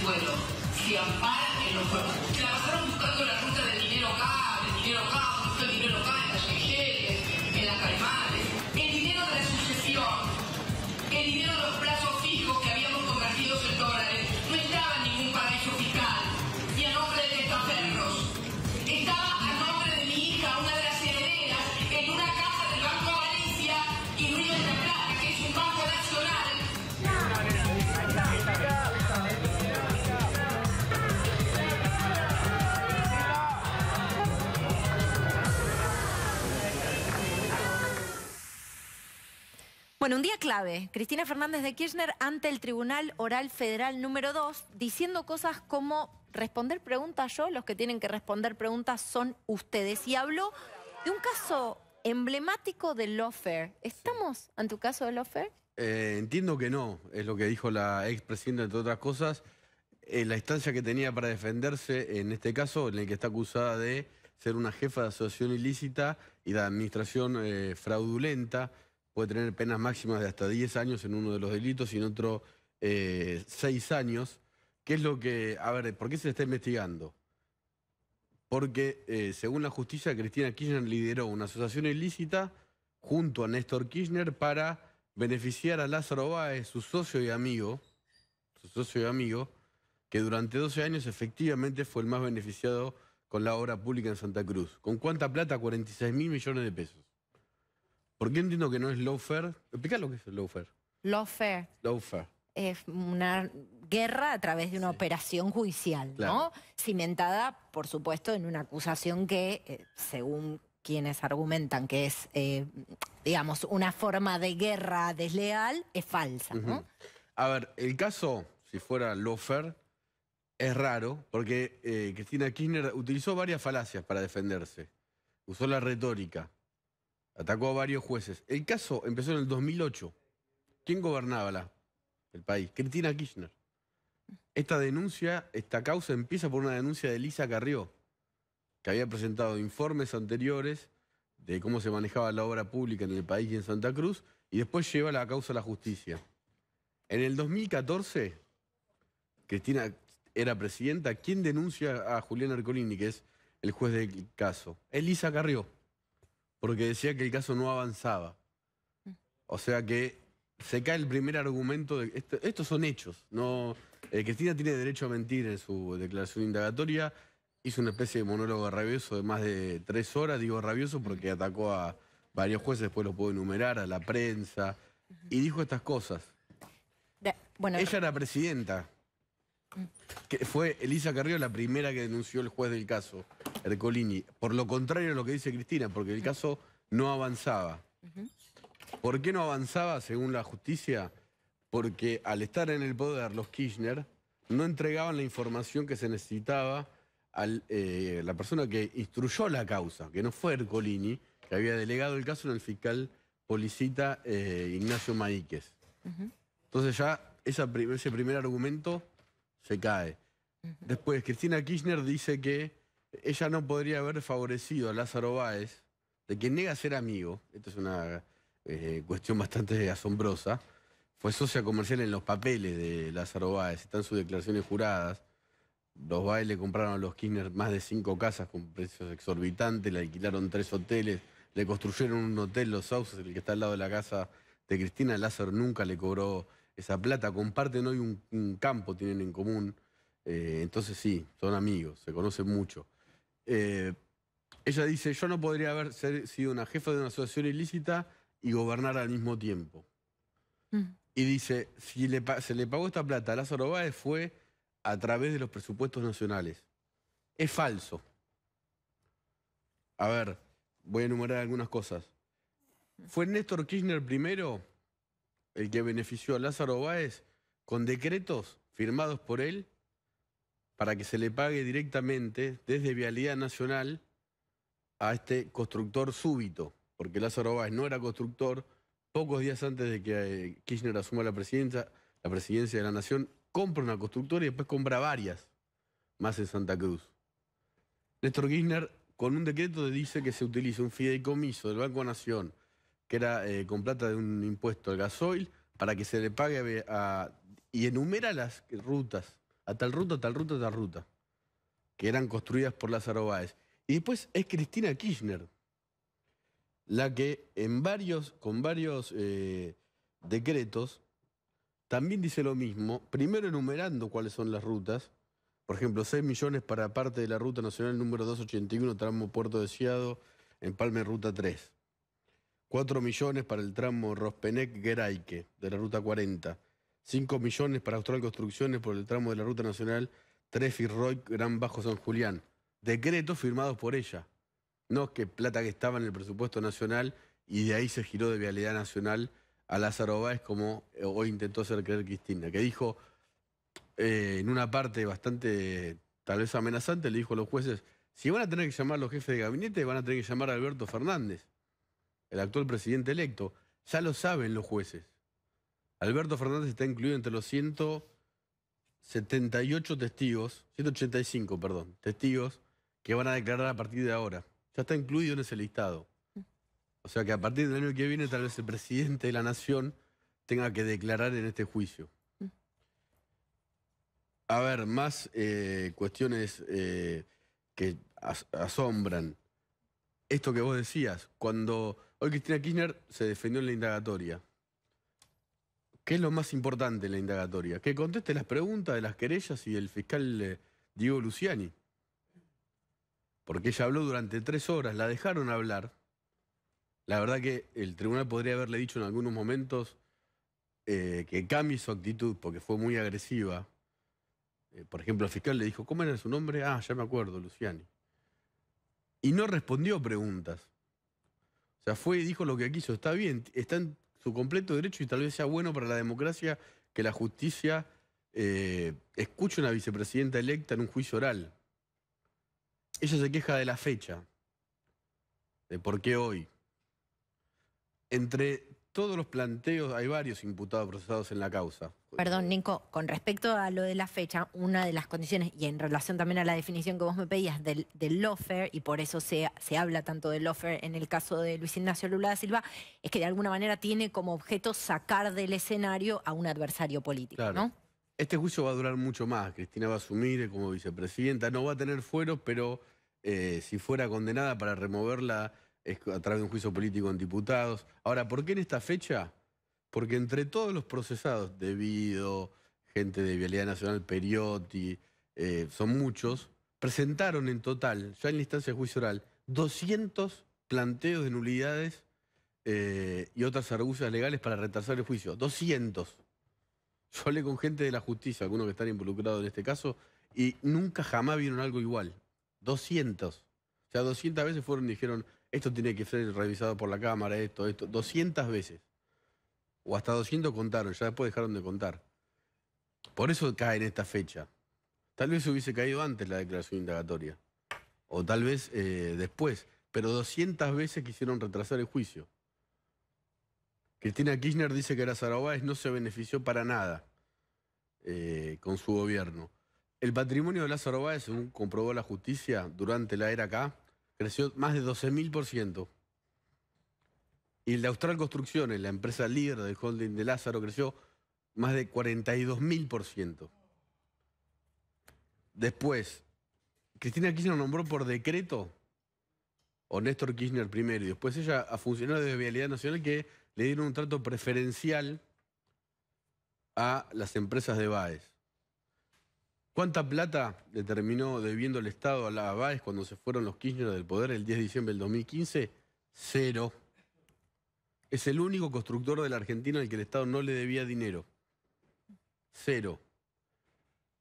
pueblo, si amparan en los pueblos. Trabajaron buscando la ruta del Bueno, un día clave. Cristina Fernández de Kirchner ante el Tribunal Oral Federal número 2, diciendo cosas como responder preguntas yo, los que tienen que responder preguntas son ustedes. Y habló de un caso emblemático de lawfare. ¿Estamos en tu caso de lawfare? Eh, entiendo que no, es lo que dijo la expresidenta, entre otras cosas. Eh, la instancia que tenía para defenderse en este caso, en el que está acusada de ser una jefa de asociación ilícita y de administración eh, fraudulenta, puede tener penas máximas de hasta 10 años en uno de los delitos y en otro 6 eh, años. ¿Qué es lo que... A ver, ¿por qué se está investigando? Porque eh, según la justicia, Cristina Kirchner lideró una asociación ilícita junto a Néstor Kirchner para beneficiar a Lázaro Báez, su socio y amigo, su socio y amigo, que durante 12 años efectivamente fue el más beneficiado con la obra pública en Santa Cruz. ¿Con cuánta plata? 46 mil millones de pesos. ¿Por qué entiendo que no es lawfare. Explica lo que es lawfare. Lawfare. Lawfare. Es una guerra a través de una operación judicial, ¿no? Cimentada, por supuesto, en una acusación que, eh, según quienes argumentan que es, eh, digamos, una forma de guerra desleal, es falsa, ¿no? A ver, el caso, si fuera Lofer, es raro, porque eh, Cristina Kirchner utilizó varias falacias para defenderse. Usó la retórica, Atacó a varios jueces. El caso empezó en el 2008. ¿Quién gobernaba la, el país? Cristina Kirchner. Esta denuncia, esta causa empieza por una denuncia de Elisa Carrió, que había presentado informes anteriores de cómo se manejaba la obra pública en el país y en Santa Cruz, y después lleva la causa a la justicia. En el 2014, Cristina era presidenta, ¿quién denuncia a Julián Arcolini, que es el juez del caso? Elisa Carrió porque decía que el caso no avanzaba. Mm. O sea que se cae el primer argumento de estos son hechos. No, eh, Cristina tiene derecho a mentir en su declaración indagatoria. Hizo una especie de monólogo rabioso de más de tres horas, digo rabioso mm. porque atacó a varios jueces, después lo puedo enumerar, a la prensa, y dijo estas cosas. bueno, Ella era presidenta. Mm. Que fue Elisa Carrillo la primera que denunció el juez del caso. Ercolini. Por lo contrario a lo que dice Cristina, porque el caso no avanzaba. ¿Por qué no avanzaba según la justicia? Porque al estar en el poder los Kirchner no entregaban la información que se necesitaba a eh, la persona que instruyó la causa, que no fue Ercolini, que había delegado el caso en el fiscal policita eh, Ignacio Maíquez. Entonces ya ese primer argumento se cae. Después, Cristina Kirchner dice que ella no podría haber favorecido a Lázaro Báez, de quien nega ser amigo, esto es una eh, cuestión bastante asombrosa, fue socia comercial en los papeles de Lázaro Báez, están sus declaraciones juradas, los Báez le compraron a los Kirchner más de cinco casas con precios exorbitantes, le alquilaron tres hoteles, le construyeron un hotel, Los Sauces, el que está al lado de la casa de Cristina, Lázaro nunca le cobró esa plata, comparten hoy un, campo, tienen en común, eh, entonces sí, son amigos, se conocen mucho. Eh, ella dice, yo no podría haber sido una jefa de una asociación ilícita y gobernar al mismo tiempo. Mm. Y dice, si le, se le pagó esta plata a Lázaro Báez fue a través de los presupuestos nacionales. Es falso. A ver, voy a enumerar algunas cosas. Fue Néstor Kirchner primero el que benefició a Lázaro Báez con decretos firmados por él para que se le pague directamente desde Vialidad Nacional a este constructor súbito, porque Lázaro Báez no era constructor, pocos días antes de que eh, Kirchner asuma la presidencia, la presidencia de la Nación, compra una constructora y después compra varias más en Santa Cruz. Néstor Kirchner, con un decreto, dice que se utiliza un fideicomiso del Banco Nación, que era eh, con plata de un impuesto al gasoil, para que se le pague y enumera las rutas a tal ruta, tal ruta, tal ruta, que eran construidas por las Báez. Y después es Cristina Kirchner, la que en varios, con varios eh, decretos también dice lo mismo, primero enumerando cuáles son las rutas, por ejemplo, 6 millones para parte de la ruta nacional número 281, tramo Puerto Deseado, Palme, Ruta 3. 4 millones para el tramo rospenec geraike de la Ruta 40. 5 millones para Austral Construcciones por el tramo de la Ruta Nacional Trefi Roy Gran Bajo San Julián. Decretos firmados por ella. No que plata que estaba en el presupuesto nacional y de ahí se giró de Vialidad Nacional a Lázaro Báez como eh, hoy intentó hacer creer Cristina, que dijo eh, en una parte bastante tal vez amenazante, le dijo a los jueces, si van a tener que llamar a los jefes de gabinete, van a tener que llamar a Alberto Fernández, el actual presidente electo. Ya lo saben los jueces. Alberto Fernández está incluido entre los 178 testigos, 185, perdón, testigos que van a declarar a partir de ahora. Ya está incluido en ese listado. O sea que a partir del año que viene tal vez el presidente de la nación tenga que declarar en este juicio. A ver, más eh, cuestiones eh, que asombran. Esto que vos decías, cuando hoy Cristina Kirchner se defendió en la indagatoria, ¿Qué es lo más importante en la indagatoria? Que conteste las preguntas de las querellas y del fiscal eh, Diego Luciani. Porque ella habló durante tres horas, la dejaron hablar. La verdad que el tribunal podría haberle dicho en algunos momentos eh, que cambie su actitud porque fue muy agresiva. Eh, por ejemplo, el fiscal le dijo, ¿cómo era su nombre? Ah, ya me acuerdo, Luciani. Y no respondió preguntas. O sea, fue y dijo lo que quiso. Está bien, está su completo derecho y tal vez sea bueno para la democracia que la justicia eh, escuche a una vicepresidenta electa en un juicio oral. Ella se queja de la fecha, de por qué hoy. Entre todos los planteos, hay varios imputados procesados en la causa. Perdón, Nico, con respecto a lo de la fecha, una de las condiciones, y en relación también a la definición que vos me pedías del, del y por eso se, se habla tanto del loffer en el caso de Luis Ignacio Lula da Silva, es que de alguna manera tiene como objeto sacar del escenario a un adversario político, claro. ¿no? Este juicio va a durar mucho más. Cristina va a asumir como vicepresidenta, no va a tener fueros, pero eh, si fuera condenada para removerla es a través de un juicio político en diputados. Ahora, ¿por qué en esta fecha? Porque entre todos los procesados, Debido, gente de Vialidad Nacional, Periotti, eh, son muchos, presentaron en total, ya en la instancia de juicio oral, 200 planteos de nulidades eh, y otras argucias legales para retrasar el juicio. 200. Yo hablé con gente de la justicia, algunos que están involucrados en este caso, y nunca jamás vieron algo igual. 200. O sea, 200 veces fueron y dijeron, esto tiene que ser revisado por la Cámara, esto, esto, 200 veces. O hasta 200 contaron, ya después dejaron de contar. Por eso cae en esta fecha. Tal vez hubiese caído antes la declaración indagatoria, o tal vez eh, después, pero 200 veces quisieron retrasar el juicio. Cristina Kirchner dice que Lázaro no se benefició para nada eh, con su gobierno. El patrimonio de Lázaro Báez, según comprobó la justicia durante la era acá, creció más de 12.000%. Y el de Austral Construcciones, la empresa líder del holding de Lázaro, creció más de 42.000%. Después, Cristina Kirchner nombró por decreto, o Néstor Kirchner primero, y después ella a funcionarios de Vialidad Nacional que le dieron un trato preferencial a las empresas de Baez. ¿Cuánta plata le terminó debiendo el Estado a la cuando se fueron los Kirchner del poder el 10 de diciembre del 2015? Cero. Es el único constructor de la Argentina al que el Estado no le debía dinero. Cero.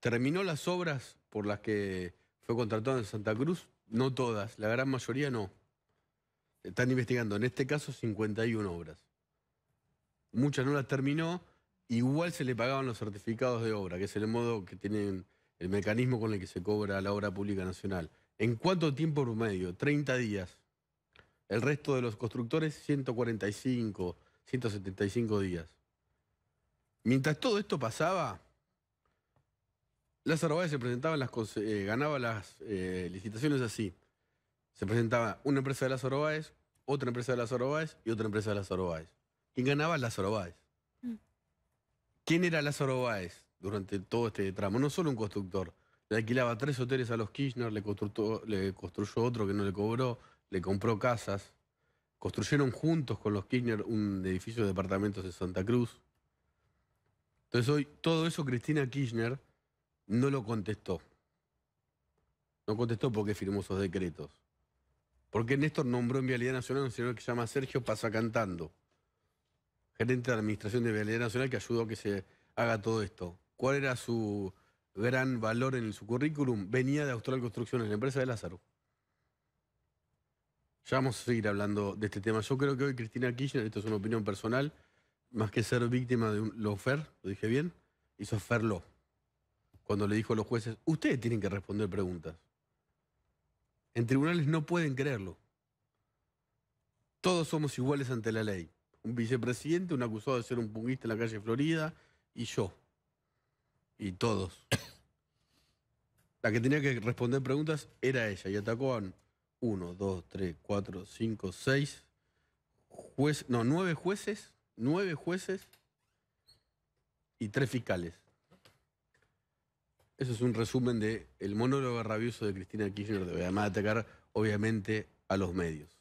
Terminó las obras por las que fue contratado en Santa Cruz, no todas, la gran mayoría no. Están investigando, en este caso, 51 obras. Muchas no las terminó, igual se le pagaban los certificados de obra, que es el modo que tienen el mecanismo con el que se cobra la obra pública nacional. ¿En cuánto tiempo promedio? 30 días. El resto de los constructores, 145, 175 días. Mientras todo esto pasaba, Lázaro Báez se presentaba las, eh, ganaba las eh, licitaciones así. Se presentaba una empresa de Lázaro Báez, otra empresa de Lázaro Báez y otra empresa de Lázaro Báez. ¿Quién ganaba? Lázaro Báez. Mm. ¿Quién era Lázaro Báez? durante todo este tramo. No solo un constructor. Le alquilaba tres hoteles a los Kirchner, le construyó, le construyó otro que no le cobró, le compró casas. Construyeron juntos con los Kirchner un edificio de departamentos en Santa Cruz. Entonces hoy todo eso Cristina Kirchner no lo contestó. No contestó porque firmó esos decretos. Porque Néstor nombró en Vialidad Nacional un señor que se llama Sergio Pasacantando, gerente de administración de Vialidad Nacional que ayudó a que se haga todo esto cuál era su gran valor en su currículum, venía de Austral Construcciones, la empresa de Lázaro. Ya vamos a seguir hablando de este tema. Yo creo que hoy Cristina Kirchner, esto es una opinión personal, más que ser víctima de un lofer, lo dije bien, hizo ferlo. Cuando le dijo a los jueces, ustedes tienen que responder preguntas. En tribunales no pueden creerlo. Todos somos iguales ante la ley. Un vicepresidente, un acusado de ser un punguista en la calle Florida y yo y todos. La que tenía que responder preguntas era ella y atacó a uno, dos, 3, cuatro, cinco, seis no, nueve jueces, nueve jueces y tres fiscales. Eso es un resumen del el monólogo rabioso de Cristina Kirchner además de atacar obviamente a los medios.